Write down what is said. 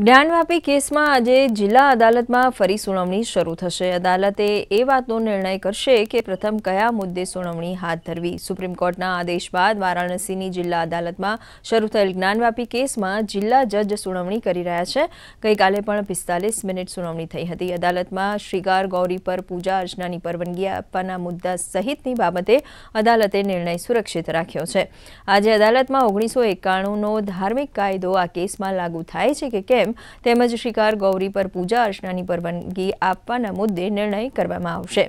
જ્ઞાનવાપી કેસમાં આજે જિલ્લા અદાલતમાં ફરી સુનાવણી શરૂ થશે અદાલતે એ વાતનો નિર્ણય કરશે કે પ્રથમ કયા મુદ્દે સુનાવણી હાથ ધરવી સુપ્રીમ કોર્ટના આદેશ બાદ વારાણસીની જિલ્લા અદાલતમાં શરૂ થયેલ જ્ઞાનવાપી કેસમાં જિલ્લા જજ સુનાવણી કરી રહ્યા છે ગઈકાલે પણ પિસ્તાલીસ મિનિટ સુનાવણી થઈ હતી અદાલતમાં શ્રીગાર ગૌરી પર પૂજા અર્ચનાની પરવાનગી આપવાના મુદ્દા સહિતની બાબતે અદાલતે નિર્ણય સુરક્ષિત રાખ્યો છે આજે અદાલતમાં ઓગણીસો એકાણુંનો ધાર્મિક કાયદો આ કેસમાં લાગુ થાય છે કે કેમ તેમજ શિકાર ગૌરી પર પૂજા આર્chna ની પરવંગી આપવા નો મુદ્દે નિર્ણય કરવામાં આવશે